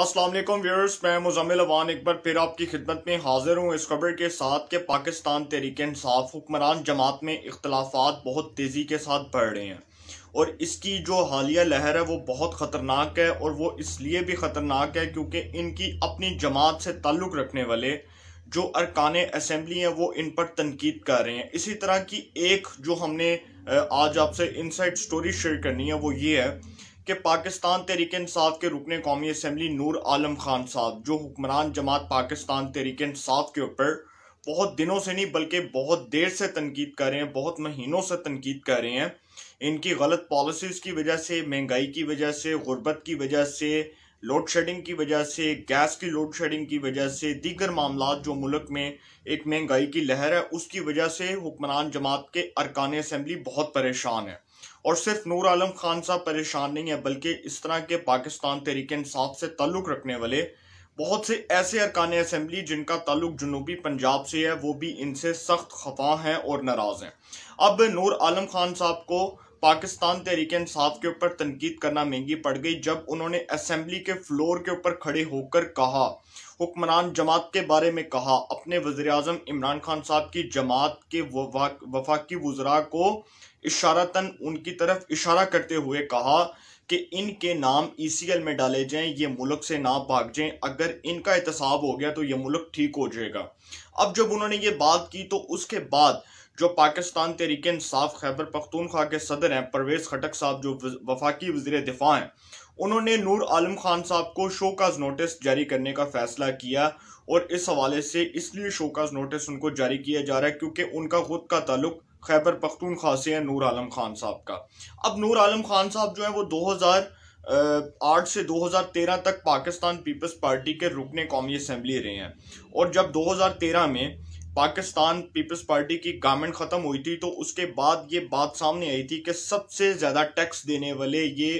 Aslam viewers मैं मुजमिल अवान एक बार फिर आपकी खिदमत में हाजिर हूँ इस खबर के साथ के पाकिस्तान तहरीक इंसाफ हुक्मरान जमात में इख्लाफा बहुत तेज़ी के साथ बढ़ रहे हैं और इसकी जो हालिया लहर है वो बहुत ख़तरनाक है और वो इसलिए भी ख़तरनाक है क्योंकि इनकी अपनी जमात से ताल्लुक़ रखने वाले जो अरकान असम्बली हैं वो इन पर तनकीद कर रहे हैं इसी तरह की एक जो हमने आज आपसे इनसाइड स्टोरी शेयर करनी है वो ये है कि पाकिस्तान तहरीक इंसाफ के रुकने कौमी असम्बली नूर आलम खान साहब जो हुक्मरान जमात पाकिस्तान तहरीक इंसाफ के ऊपर बहुत दिनों से नहीं बल्कि बहुत देर से तनकीद कर रहे हैं बहुत महीनों से तनकीद कर रहे हैं इनकी गलत पॉलिसीज़ की वजह से महंगाई की वजह से गुर्बत की वजह से लोड शेडिंग की वजह से गैस की लोड शेडिंग की वजह से दीगर मामला जो मुल्क में एक महंगाई की लहर है उसकी वजह से हुक्मरान जमात के अरकान असम्बली बहुत परेशान है और सिर्फ नूर आलम खान साहब परेशान नहीं है बल्कि इस तरह के पाकिस्तान तहरीक इंसाफ से ताल्लुक़ रखने वाले बहुत से ऐसे अरकान असम्बली जिनका ताल्लुक जनूबी पंजाब से है वो भी इनसे सख्त खफा हैं और नाराज़ हैं अब नूर आलम खान साहब को पाकिस्तान तहरीक इंसाफ के ऊपर तनकीद करना महंगी पड़ गई जब उन्होंने असम्बली के फ्लोर के ऊपर खड़े होकर कहा हुक्मरान जमात के बारे में कहा अपने वजे अजम इमरान खान साहब की जमात के वफाकी वजरा को इशारतन उनकी तरफ इशारा करते हुए कहा कि इनके नाम ई e में डाले जाएं ये मुल्क से ना भाग जाएं अगर इनका एहतसाब हो गया तो ये मुल्क ठीक हो जाएगा अब जब उन्होंने ये बात की तो उसके बाद जो पाकिस्तान तरीके इंसाफ खैबर पख्तूनख्वा के सदर हैं परवेज़ खटक साहब जो वफाकी वजीर दिफा हैं उन्होंने नूर आलम खान साहब को शोकाज नोटिस जारी करने का फैसला किया और इस हवाले से इसलिए शोकाज नोटिस उनको जारी किया जा रहा है क्योंकि उनका खुद का ताल्लुक खैबर पख्तूनख्वा से है नूर आलम खान साहब का अब नूर आलम खान साहब जो है वो 2008 से 2013 तक पाकिस्तान पीपल्स पार्टी के रुकने कौमी असम्बली रहे हैं और जब 2013 में पाकिस्तान पीपल्स पार्टी की गवर्नमेंट ख़त्म हुई थी तो उसके बाद ये बात सामने आई थी कि सबसे ज़्यादा टैक्स देने वाले ये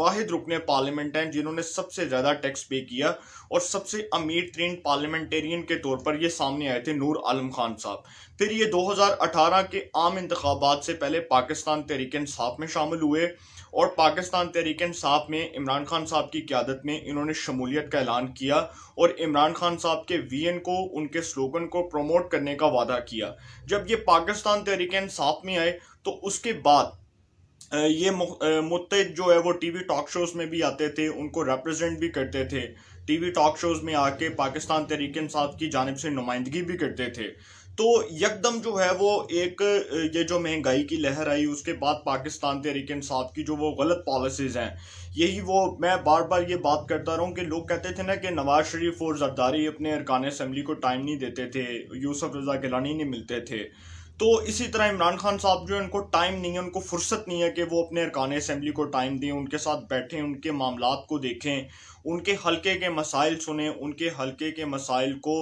वाहिद रुकने पार्लियामेंट हैं जिन्होंने सबसे ज़्यादा टैक्स पे किया और सबसे अमीर तरीन पार्लियामेंटेरियन के तौर पर ये सामने आए थे नूर आलम खान साहब फिर ये 2018 के आम इंतबात से पहले पाकिस्तान तहरीक इंसाफ में शामिल हुए और पाकिस्तान तहरीक इंसाफ में इमरान खान साहब की क्यादत में इन्होंने शमूलियत का ऐलान किया और इमरान खान साहब के वी को उनके स्लोगन को प्रमोट करने का वादा किया जब ये पाकिस्तान तहरीक इंसाफ में आए तो उसके बाद ये मुतद जो है वो टीवी टॉक शोज़ में भी आते थे उनको रिप्रेजेंट भी करते थे टीवी टॉक शोज़ में आके पाकिस्तान तहरीक इंसाफ की जानब से नुमाइंदगी भी करते थे तो यकदम जो है वो एक ये जो महंगाई की लहर आई उसके बाद पाकिस्तान तहरीक इंसाफ की जो वो गलत पॉलिसीज़ हैं यही वो मैं बार बार ये बात करता रहा हूँ कि लोग कहते थे ना कि नवाज शरीफ और जरदारी अपने अरकान असम्बली को टाइम नहीं देते थे यूसफ रजा गिलानी नहीं मिलते थे तो इसी तरह इमरान खान साहब जो है उनको टाइम नहीं है उनको फुर्सत नहीं है कि वो अपने अरकान असम्बली को टाइम दें उनके साथ बैठें उनके मामला को देखें उनके हल्के के मसाइल सुने उनके हल्के के मसाइल को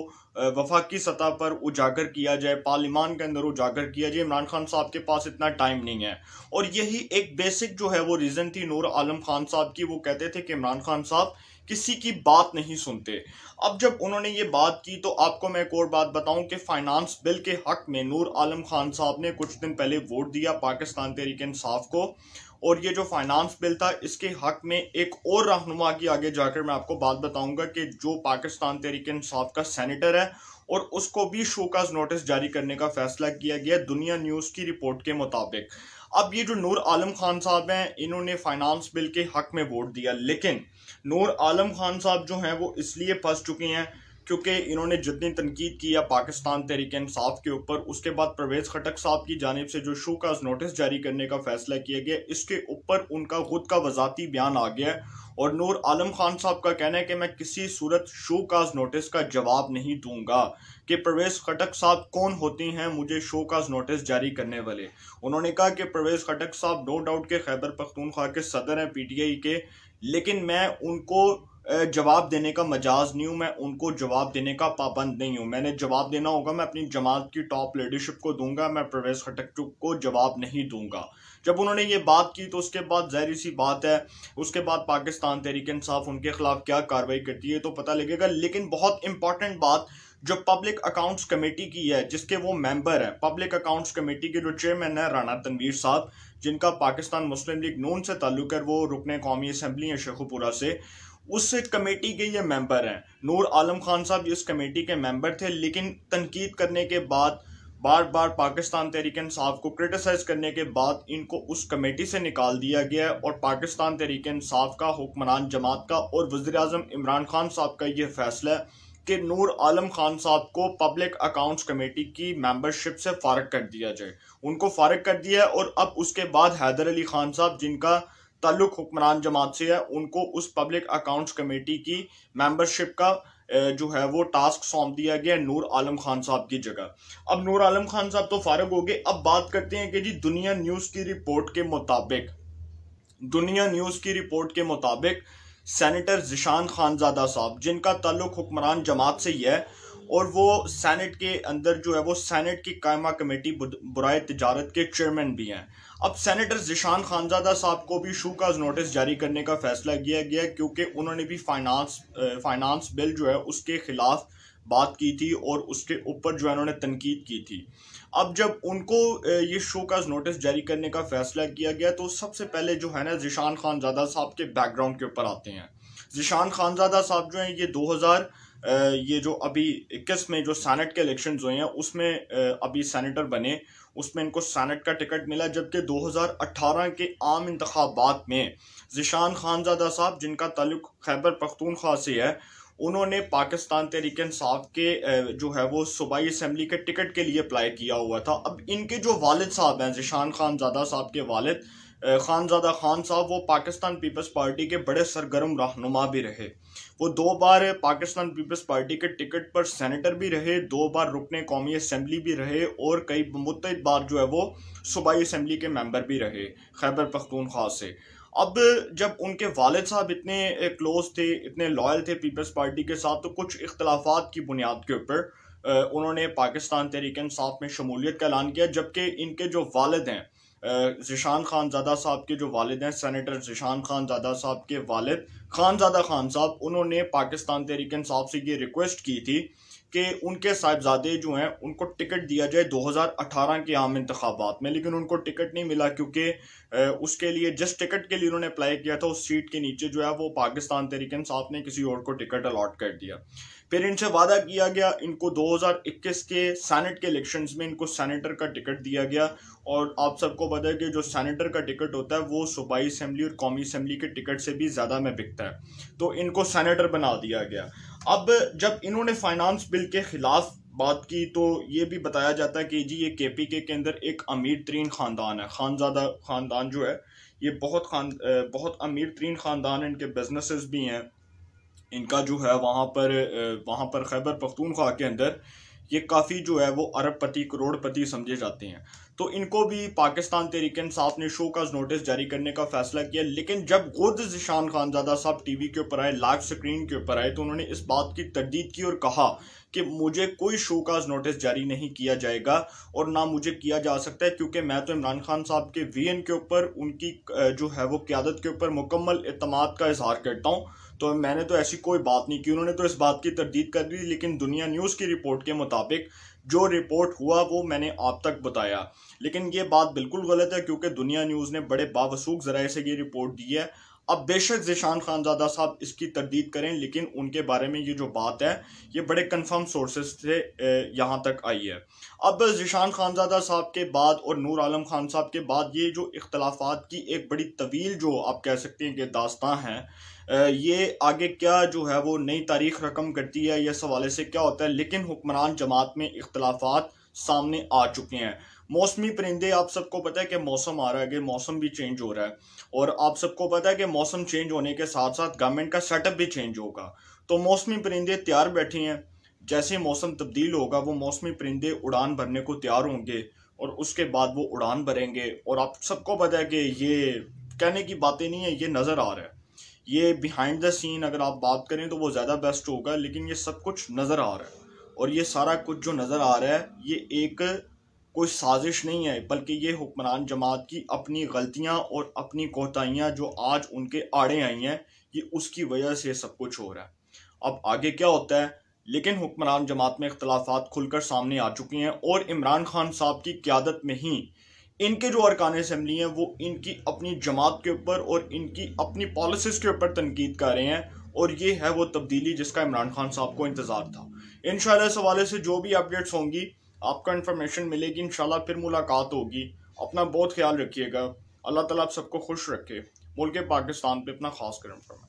वफाकी सतह पर उजागर किया जाए पार्लिमान के अंदर उजागर किया जाए इमरान खान साहब के पास इतना टाइम नहीं है और यही एक बेसिक जो है वो रीज़न थी नूर आलम खान साहब की वो कहते थे कि इमरान खान साहब किसी की बात नहीं सुनते अब जब उन्होंने ये बात की तो आपको मैं एक और बात बताऊं कि फाइनेंस बिल के हक में नूर आलम खान साहब ने कुछ दिन पहले वोट दिया पाकिस्तान तहरीक इंसाफ को और ये जो फाइनेंस बिल था इसके हक में एक और रहनुमा की आगे जाकर मैं आपको बात बताऊंगा कि जो पाकिस्तान तहरीक इंसाफ का सेनेटर है और उसको भी शोकाज नोटिस जारी करने का फैसला किया गया दुनिया न्यूज़ की रिपोर्ट के मुताबिक अब ये जो नूर आलम खान साहब हैं इन्होंने फाइनेंस बिल के हक में वोट दिया लेकिन नूर आलम खान साहब जो हैं वो इसलिए फंस चुके हैं क्योंकि इन्होंने जितनी तनकीद की है पाकिस्तान तहरीक इंसाफ के ऊपर उसके बाद परवेज़ खटक साहब की जानब से जो शो काज नोटिस जारी करने का फैसला किया गया इसके ऊपर उनका खुद का वजाती बयान आ गया और नूर आलम खान साहब का कहना है कि मैं किसी सूरत शो काज नोटिस का जवाब नहीं दूंगा कि प्रवेश खटक साहब कौन होती हैं मुझे शो काज नोटिस जारी करने वाले उन्होंने कहा कि प्रवेश खटक साहब नो डाउट के खैबर पख्तूनख्वा के सदर हैं पीटीआई के लेकिन मैं उनको जवाब देने का मजाज नहीं हूँ मैं उनको जवाब देने का पाबंद नहीं हूँ मैंने जवाब देना होगा मैं अपनी जमात की टॉप लीडरशिप को दूंगा मैं परवेज चुक को जवाब नहीं दूंगा जब उन्होंने ये बात की तो उसके बाद जहरी सी बात है उसके बाद पाकिस्तान तहरीक इंसाफ उनके खिलाफ क्या कार्रवाई करती है तो पता लगेगा लेकिन बहुत इंपॉर्टेंट बात जो पब्लिक अकाउंट्स कमेटी की है जिसके वो मेंबर है पब्लिक अकाउंट्स कमेटी के जो चेयरमैन है राना तनवीर साहब जिनका पाकिस्तान मुस्लिम लीग नून से ताल्लुक है वो रुकने कौमी असम्बली है शेखुपुरा से उस कमेटी के ये मेंबर हैं नूर आलम खान साहब इस कमेटी के मेंबर थे लेकिन तनकीद करने के बाद बार बार पाकिस्तान तहरीक इंसाफ को क्रिटिसाइज़ करने के बाद इनको उस कमेटी से निकाल दिया गया और पाकिस्तान तहरीक इंसाफ का हुक्मरान जमात का और वज़ी अजम इमरान खान साहब का यह फैसला है कि नूर आलम खान साहब को पब्लिक अकाउंट्स कमेटी की मेंबरशिप से फारग कर दिया जाए उनको फारग कर दिया और अब उसके बाद हैदर अली खान साहब जिनका तल्लुक हुक्मरान जमात से है उनको उस पब्लिक अकाउंट्स कमेटी की मेंबरशिप का जो है वो टास्क सौंप दिया गया नूर आलम खान साहब की जगह अब नूर आलम खान साहब तो फारग हो गए अब बात करते हैं कि जी दुनिया न्यूज़ की रिपोर्ट के मुताबिक दुनिया न्यूज़ की रिपोर्ट के मुताबिक सेनेटर जिशान खानजादा साहब जिनका तल्लुक हुक्मरान जमात से ही है और वो सैनेट के अंदर जो है वो सैनेट की कायमा कमेटी बुराए तजारत के चेयरमैन भी हैं अब सेनेटर जिशान खानजादा साहब को भी शू काज नोटिस जारी करने का फैसला किया गया क्योंकि उन्होंने भी फाइनेंस फाइनेंस बिल जो है उसके खिलाफ बात की थी और उसके ऊपर जो है उन्होंने तनकीद की थी अब जब उनको ये शो का नोटिस जारी करने का फैसला किया गया तो सबसे पहले जो है ना जिशान खानजादा साहब के बैकग्राउंड के ऊपर आते हैं जिशान खानजादा साहब जो हैं ये 2000 ये जो अभी इक्कीस में जो सैनेट के इलेक्शन हुए हैं उसमें अभी सैनेटर बने उसमें इनको सैनेट का टिकट मिला जबकि 2018 के आम इंतबात में जिशान खानजादा साहब जिनका तल्लुक खैबर पख्तूनख्वा से है उन्होंने पाकिस्तान तहरीक साहब के जो है वो सूबाई असम्बली के टिकट के लिए अप्लाई किया हुआ था अब इनके जो वालद साहब हैं जिशान ख़ानजादा साहब के वालद खानजादा खान साहब वो पाकिस्तान पीपल्स पार्टी के बड़े सरगर्म रहनुमा भी रहे वो दो बार पाकिस्तान पीपल्स पार्टी के टिकट पर सेनेटर भी रहे दो बार रुकने कौमी असम्बली भी रहे और कई मुत बार जो है वो सूबाई असम्बली के मेम्बर भी रहे खैबर पख्तूनख्वा से अब जब उनके वालद साहब इतने क्लोज थे इतने लॉयल थे पीपल्स पार्टी के साथ तो कुछ इख्तलाफात की बुनियाद के ऊपर उन्होंने पाकिस्तान तहरीक साफ में शमूलियत का ऐलान किया जबकि इनके जो वालद हैं जिशान ज़ादा साहब के जो वालिद हैं सैनिटर जिशान ज़ादा साहब के खान ज़ादा खान साहब उन्होंने पाकिस्तान तहरीक साहब से ये रिक्वेस्ट की थी कि उनके साहिबजादे जो हैं उनको टिकट दिया जाए 2018 के आम इंतबात में लेकिन उनको टिकट नहीं मिला क्योंकि उसके लिए जिस टिकट के लिए उन्होंने अप्लाई किया था उस सीट के नीचे जो है वो पाकिस्तान तहरीक साहब ने किसी और को टिकट अलाट कर दिया फिर इनसे वादा किया गया इनको 2021 के सैनेट के इलेक्शंस में इनको सैनेटर का टिकट दिया गया और आप सबको पता है कि जो सैनेटर का टिकट होता है वो सूबाई असम्बली और कौमी असम्बली के टिकट से भी ज़्यादा में बिकता है तो इनको सैनेटर बना दिया गया अब जब इन्होंने फाइनेंस बिल के ख़िलाफ़ बात की तो ये भी बताया जाता है कि जी ये के पी के के अंदर एक अमीर तरीन ख़ानदान है खानजादा ख़ानदान जो है ये बहुत खान बहुत अमीर तरीन ख़ानदान इनके बिजनेसेस भी हैं इनका जो है वहाँ पर वहाँ पर खैबर पख्तूनख्वा के अंदर ये काफ़ी जो है वो अरबपति करोड़पति समझे जाते हैं तो इनको भी पाकिस्तान तहरीक साफ ने शो का नोटिस जारी करने का फैसला किया लेकिन जब खुद जिशान खानजादा साहब टी वी के ऊपर आए लाइव स्क्रीन के ऊपर आए तो उन्होंने इस बात की तरदीद की और कहा कि मुझे कोई शो का नोटिस जारी नहीं किया जाएगा और ना मुझे किया जा सकता है क्योंकि मैं तो इमरान खान साहब के वी एन के ऊपर उनकी जो है वो क्यादत के ऊपर मुकम्मल अतमाद का इजहार करता हूँ तो मैंने तो ऐसी कोई बात नहीं की उन्होंने तो इस बात की तरदीद कर दी लेकिन दुनिया न्यूज़ की रिपोर्ट के मुताबिक जो रिपोर्ट हुआ वो मैंने आप तक बताया लेकिन ये बात बिल्कुल गलत है क्योंकि दुनिया न्यूज़ ने बड़े बावसूख ज़राए से ये रिपोर्ट दी है अब बेशक जीशान खानजादा साहब इसकी तरदीद करें लेकिन उनके बारे में ये जो बात है ये बड़े कंफर्म सोर्सेस से यहाँ तक आई है अब जीशान खानजादा साहब के बाद और नूर आलम खान साहब के बाद ये जो इख्तलाफात की एक बड़ी तवील जो आप कह सकते हैं कि दास्तान है ये आगे क्या जो है वो नई तारीख रकम करती है यह सवाले से क्या होता है लेकिन हुक्मरान जमात में इख्तलाफात सामने आ चुके हैं मौसमी परिंदे आप सबको पता है कि मौसम आ रहा है कि मौसम भी चेंज हो रहा है और आप सबको पता है कि मौसम चेंज होने के साथ साथ गवर्नमेंट का सेटअप भी चेंज होगा तो मौसमी परिंदे तैयार बैठे हैं जैसे मौसम तब्दील होगा वो मौसमी परिंदे उड़ान भरने को तैयार होंगे और उसके बाद वो उड़ान भरेंगे और आप सबको पता है कि ये कहने की बातें नहीं है ये नज़र आ रहा है ये बिहाइंड द सीन अगर आप बात करें तो वो ज़्यादा बेस्ट होगा लेकिन ये सब कुछ नज़र आ रहा है और ये सारा कुछ जो नज़र आ रहा है ये एक कोई साजिश नहीं है बल्कि ये हुक्मरान जमात की अपनी गलतियां और अपनी कोताहियां जो आज उनके आड़े आई हैं ये उसकी वजह से सब कुछ हो रहा है अब आगे क्या होता है लेकिन हुक्मरान जमात में इख्तलाफा खुलकर सामने आ चुकी हैं और इमरान खान साहब की क्यादत में ही इनके जो अरकान असम्बली हैं वो इनकी अपनी जमात के ऊपर और इनकी अपनी पॉलिसीज़ के ऊपर तनकीद कर रहे हैं और ये है वो तब्दीली जिसका इमरान खान साहब को इंतज़ार था इन शवाले से जो भी अपडेट्स होंगी आपका इन्फॉर्मेशन मिलेगी इन फिर मुलाकात होगी अपना बहुत ख्याल रखिएगा अल्लाह ताला आप सबको खुश रखे मुल्क पाकिस्तान पे अपना खास करम फरमाए